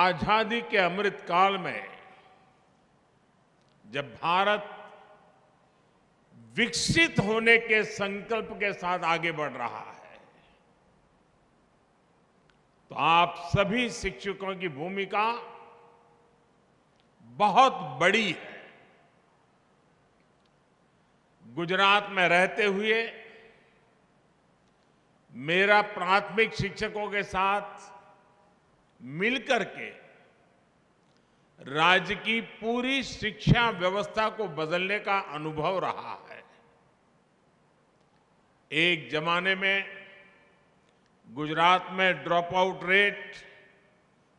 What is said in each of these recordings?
आजादी के अमृत काल में जब भारत विकसित होने के संकल्प के साथ आगे बढ़ रहा है तो आप सभी शिक्षकों की भूमिका बहुत बड़ी है गुजरात में रहते हुए मेरा प्राथमिक शिक्षकों के साथ मिलकर के राज्य की पूरी शिक्षा व्यवस्था को बदलने का अनुभव रहा है एक जमाने में गुजरात में ड्रॉप आउट रेट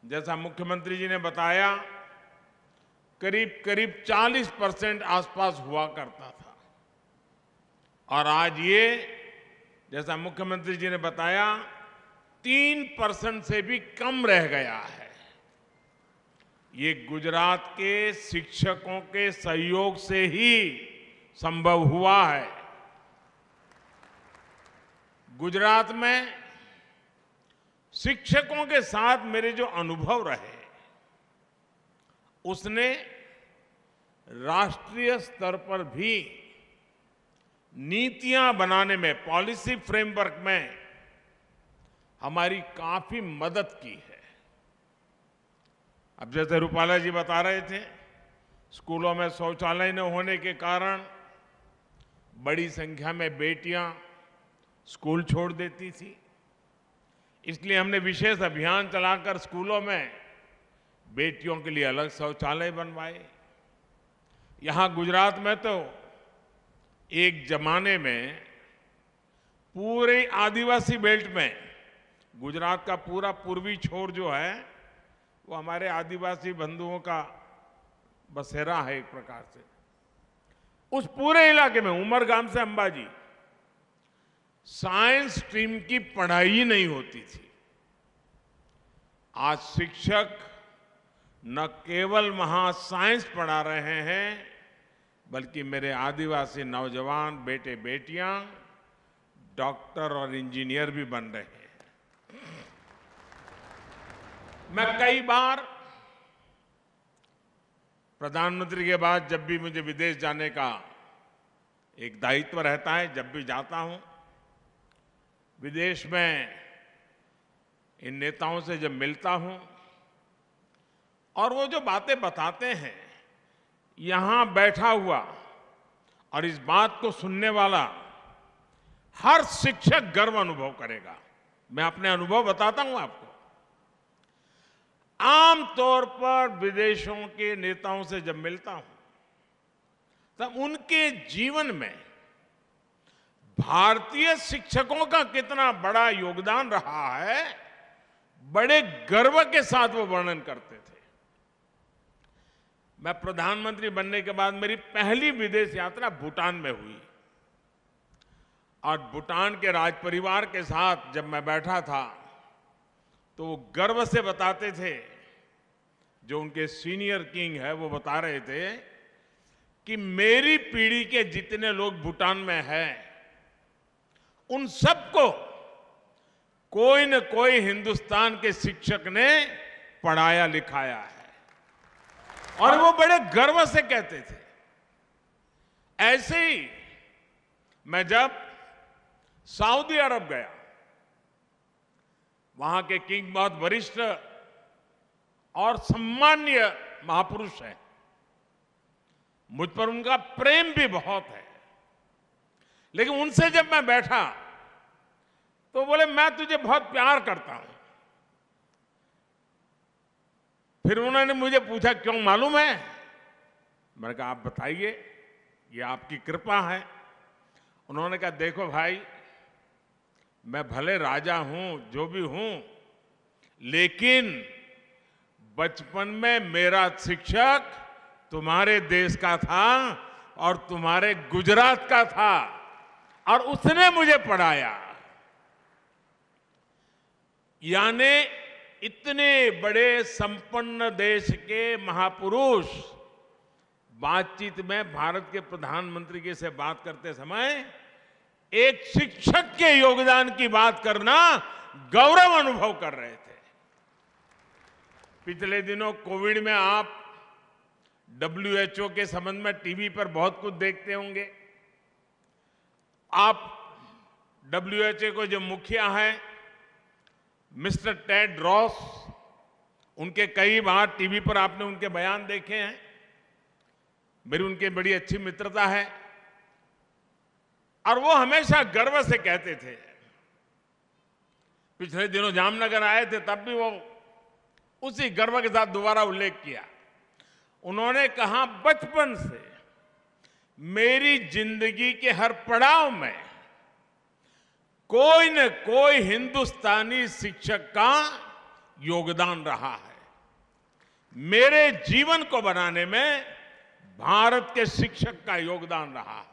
जैसा मुख्यमंत्री जी ने बताया करीब करीब 40 परसेंट आसपास हुआ करता था और आज ये जैसा मुख्यमंत्री जी ने बताया तीन परसेंट से भी कम रह गया है ये गुजरात के शिक्षकों के सहयोग से ही संभव हुआ है गुजरात में शिक्षकों के साथ मेरे जो अनुभव रहे उसने राष्ट्रीय स्तर पर भी नीतियां बनाने में पॉलिसी फ्रेमवर्क में हमारी काफी मदद की है अब जैसे रूपाला जी बता रहे थे स्कूलों में शौचालय न होने के कारण बड़ी संख्या में बेटियां स्कूल छोड़ देती थी इसलिए हमने विशेष अभियान चलाकर स्कूलों में बेटियों के लिए अलग शौचालय बनवाए यहां गुजरात में तो एक जमाने में पूरे आदिवासी बेल्ट में गुजरात का पूरा पूर्वी छोर जो है वो हमारे आदिवासी बंधुओं का बसेरा है एक प्रकार से उस पूरे इलाके में उमरगाम से अंबाजी साइंस स्ट्रीम की पढ़ाई नहीं होती थी आज शिक्षक न केवल वहां साइंस पढ़ा रहे हैं बल्कि मेरे आदिवासी नौजवान बेटे बेटियां डॉक्टर और इंजीनियर भी बन रहे हैं मैं कई बार प्रधानमंत्री के बाद जब भी मुझे विदेश जाने का एक दायित्व रहता है जब भी जाता हूं विदेश में इन नेताओं से जब मिलता हूं और वो जो बातें बताते हैं यहां बैठा हुआ और इस बात को सुनने वाला हर शिक्षक गर्व अनुभव करेगा मैं अपने अनुभव बताता हूं आपको आम तौर पर विदेशों के नेताओं से जब मिलता हूं तब तो उनके जीवन में भारतीय शिक्षकों का कितना बड़ा योगदान रहा है बड़े गर्व के साथ वो वर्णन करते थे मैं प्रधानमंत्री बनने के बाद मेरी पहली विदेश यात्रा भूटान में हुई और भूटान के राज परिवार के साथ जब मैं बैठा था तो वो गर्व से बताते थे जो उनके सीनियर किंग है वो बता रहे थे कि मेरी पीढ़ी के जितने लोग भूटान में हैं उन सबको कोई न कोई हिंदुस्तान के शिक्षक ने पढ़ाया लिखाया है और वो बड़े गर्व से कहते थे ऐसे ही मैं जब सऊदी अरब गया वहां के किंग बहुत वरिष्ठ और सम्मान्य महापुरुष हैं मुझ पर उनका प्रेम भी बहुत है लेकिन उनसे जब मैं बैठा तो बोले मैं तुझे बहुत प्यार करता हूं फिर उन्होंने मुझे पूछा क्यों मालूम है मैंने कहा आप बताइए ये आपकी कृपा है उन्होंने कहा देखो भाई मैं भले राजा हूं जो भी हूं लेकिन बचपन में मेरा शिक्षक तुम्हारे देश का था और तुम्हारे गुजरात का था और उसने मुझे पढ़ाया यानी इतने बड़े संपन्न देश के महापुरुष बातचीत में भारत के प्रधानमंत्री के से बात करते समय एक शिक्षक के योगदान की बात करना गौरव अनुभव कर रहे थे पिछले दिनों कोविड में आप डब्ल्यूएचओ के संबंध में टीवी पर बहुत कुछ देखते होंगे आप डब्ल्यूएचओ को जो मुखिया है मिस्टर टेड रॉस उनके कई बार टीवी पर आपने उनके बयान देखे हैं मेरी उनके बड़ी अच्छी मित्रता है और वो हमेशा गर्व से कहते थे पिछले दिनों जामनगर आए थे तब भी वो उसी गर्व के साथ दोबारा उल्लेख किया उन्होंने कहा बचपन से मेरी जिंदगी के हर पड़ाव में कोई न कोई हिंदुस्तानी शिक्षक का योगदान रहा है मेरे जीवन को बनाने में भारत के शिक्षक का योगदान रहा है